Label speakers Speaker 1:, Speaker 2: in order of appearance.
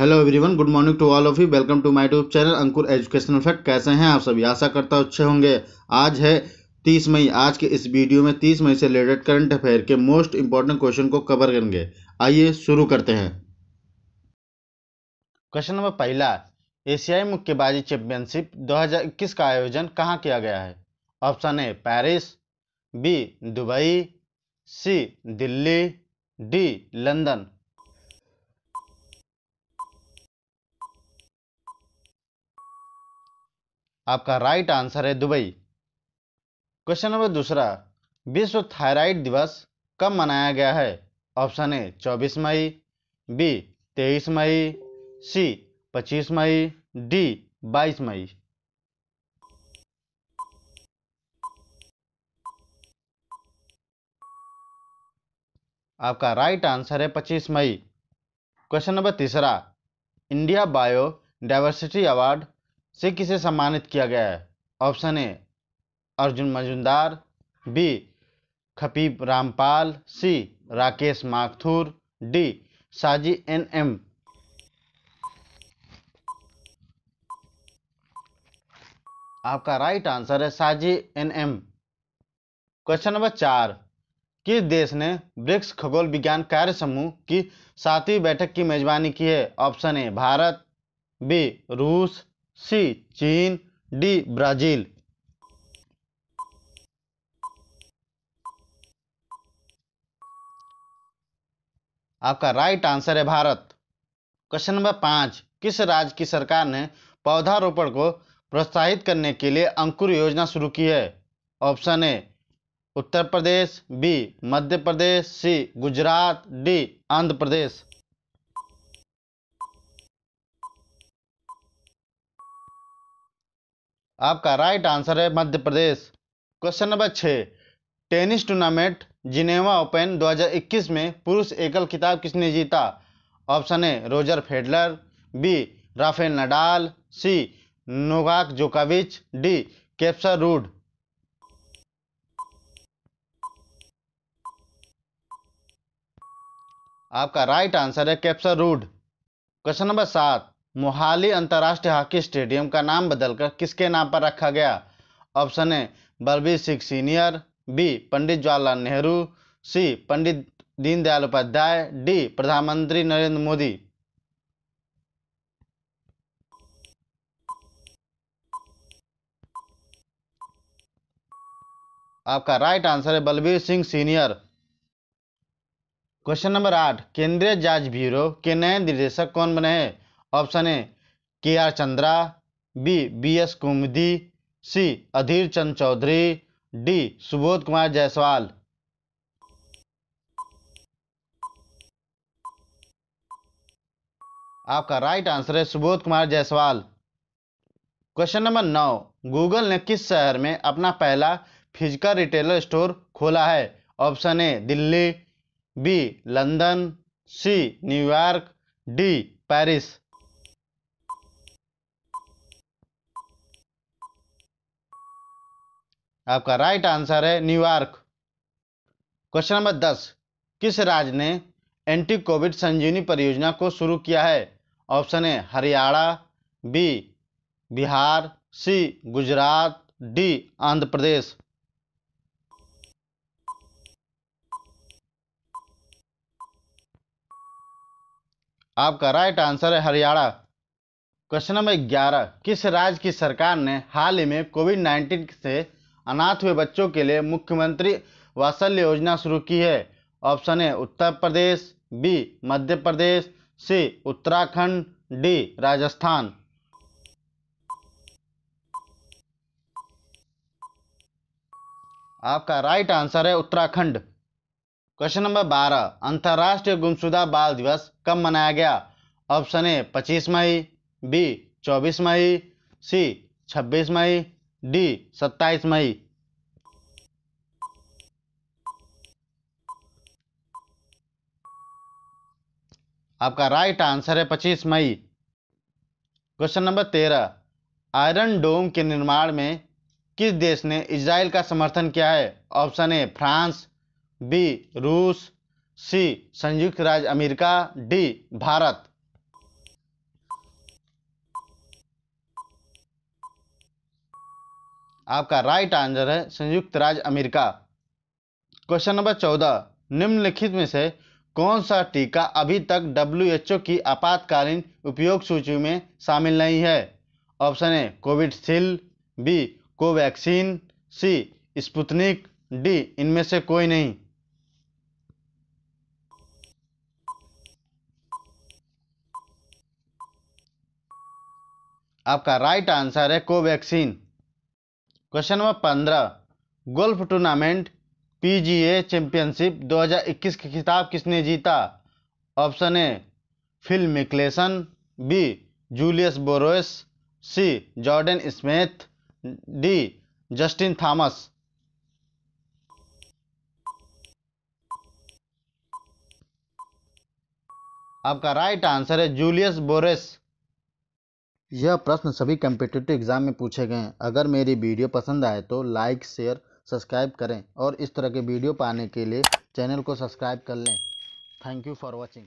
Speaker 1: hello everyone good morning to all of you welcome to my tube channel Ankur educational fact कैसे हैं आप सभी आशा करता हूँ अच्छे होंगे आज है 30 मई आज के इस वीडियो में 30 मई से रिलेटेड करंट अफेयर के मोस्ट इंपॉर्टेंट क्वेश्चन को कवर करेंगे आइए शुरू करते हैं क्वेश्चन नंबर पहला एशियाई मुक्केबाजी चैंपियनशिप दो का आयोजन कहाँ किया गया है option A Paris B Dubai C Delhi D London आपका राइट आंसर है दुबई क्वेश्चन नंबर दूसरा विश्व थायराइड दिवस कब मनाया गया है ऑप्शन ए 24 मई बी 23 मई सी 25 मई डी 22 मई आपका राइट आंसर है 25 मई क्वेश्चन नंबर तीसरा इंडिया बायो डाइवर्सिटी अवार्ड से किसे सम्मानित किया गया है option A Arjun Majumdar B खपीब Rampal C Rakesh Mathur D Saji N M आपका राइट आंसर है Saji N M question number चार किस देश ने ब्रिक्स खगोल विज्ञान कार्य समूह की सातवीं बैठक की मेजबानी की है ऑप्शन ए भारत बी रूस सी चीन डी ब्राज़ील आपका राइट आंसर है भारत क्वेश्चन नंबर पांच किस राज्य की सरकार ने पौधारोपण को प्रोत्साहित करने के लिए अंकुर योजना शुरू की है option A Uttar Pradesh B Madhya Pradesh C Gujarat D Andhra Pradesh आपका राइट आंसर है मध्य प्रदेश क्वेश्चन नंबर छः टेनिस टूर्नामेंट जिनेवा ओपन 2021 में पुरुष एकल खिताब किसने जीता option A Roger Federer B Rafael Nadal C Novak जोकाविच डी कैप्सर रूड आपका राइट आंसर है कैप्सर रूड क्वेश्चन नंबर सात मोहाली अंतर्राष्ट्रीय हॉकी स्टेडियम का नाम बदलकर किसके नाम पर रखा गया option A Balbir Singh senior B Pandit Jawaharlal Nehru C Pandit Deendayal Upadhyay D प्रधानमंत्री नरेंद्र मोदी आपका राइट आंसर है Balbir Singh senior question number आठ केंद्रीय जांच ब्यूरो के नए निर्देशक कौन बने हैं option A K R Chandra B B S Kaumudi C Adhir Chand Chaudhary D Subodh Kumar Jaiswal आपका राइट आंसर है सुबोध कुमार जायसवाल क्वेश्चन नंबर नौ गूगल ने किस शहर में अपना पहला फिजिकल रिटेलर स्टोर खोला है option A Delhi B London C New York D Paris आपका राइट आंसर है न्यूयॉर्क क्वेश्चन नंबर दस किस राज्य ने एंटी कोविड संजीवनी परियोजना को शुरू किया है ऑप्शन है Haryana B Bihar C Gujarat D Andhra Pradesh आपका राइट आंसर है हरियाणा क्वेश्चन नंबर ग्यारह किस राज्य की सरकार ने हाल ही में कोविड नाइन्टीन से अनाथ हुए बच्चों के लिए मुख्यमंत्री वात्सल्य योजना शुरू की है option A Uttar Pradesh B Madhya Pradesh C Uttarakhand D Rajasthan आपका राइट आंसर है उत्तराखंड क्वेश्चन नंबर बारह अंतर्राष्ट्रीय गुमशुदा बाल दिवस कब मनाया गया ऑप्शन ए पच्चीस मई बी चौबीस मई सी छब्बीस मई डी सत्ताईस मई आपका राइट आंसर है पच्चीस मई क्वेश्चन नंबर तेरह आयरन डोम के निर्माण में किस देश ने इसराइल का समर्थन किया है ऑप्शन ए फ्रांस बी रूस सी संयुक्त राज्य अमेरिका डी भारत आपका राइट आंसर है संयुक्त राज्य अमेरिका क्वेश्चन नंबर चौदह निम्नलिखित में से कौन सा टीका अभी तक डब्ल्यू की आपातकालीन उपयोग सूची में शामिल नहीं है option A Covishield B Covaxin C Sputnik D इनमें से कोई नहीं आपका राइट आंसर है कोवैक्सीन क्वेश्चन नंबर पंद्रह गोल्फ टूर्नामेंट पीजीए चैंपियनशिप 2021 के खिताब किसने जीता option A Phil Mickelson B Julius Boros C Jordan Smith D Justin Thomas आपका राइट आंसर है जूलियस बोरेस यह प्रश्न सभी कम्पिटेटिव एग्जाम में पूछे गए हैं अगर मेरी वीडियो पसंद आए तो लाइक शेयर सब्सक्राइब करें और इस तरह के वीडियो पाने के लिए चैनल को सब्सक्राइब कर लें थैंक यू फॉर वॉचिंग